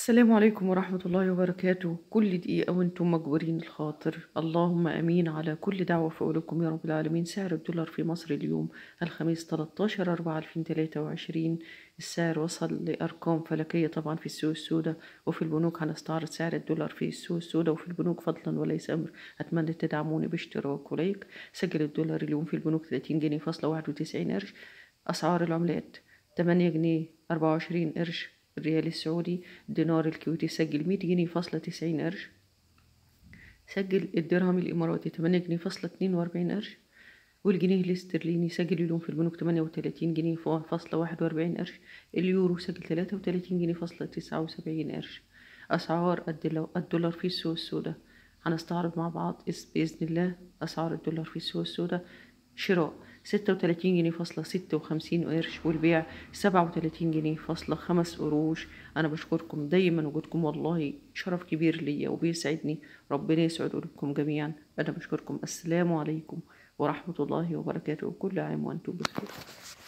السلام عليكم ورحمة الله وبركاته كل دقيقة وانتم مجبورين الخاطر اللهم أمين على كل دعوة قولكم يا رب العالمين سعر الدولار في مصر اليوم الخميس 13 أربعة 2023 السعر وصل لأرقام فلكية طبعا في السوق السوداء وفي البنوك هنستعرض سعر الدولار في السوق السوداء وفي البنوك فضلا وليس أمر أتمنى تدعموني باشتراك ولايك سجل الدولار اليوم في البنوك 30 جنيه فاصلة 91 قرش أسعار العملات 8 جنيه 24 قرش الريال السعودي الدينار الكويتي سجل مية جنيه فاصلة تسعين قرش سجل الدرهم الإماراتي تمانية جنيه فاصلة اتنين وأربعين قرش والجنيه الاسترليني سجل اليوم في البنوك تمانية وتلاتين جنيه فاصلة واحد وأربعين قرش اليورو سجل تلاتة وتلاتين جنيه فاصلة تسعة وسبعين قرش أسعار الدولار في السوق السوداء هنستعرض مع بعض بإذن الله أسعار الدولار في السوق السوداء شراء ستة وتلاتين جنيه فاصلة ستة وخمسين قرش والبيع سبعة وتلاتين جنيه فاصلة خمس قروش أنا بشكركم دايما وجودكم والله شرف كبير ليا وبيسعدني ربنا يسعد قلوبكم جميعا أنا بشكركم السلام عليكم ورحمة الله وبركاته وكل عام وأنتم بخير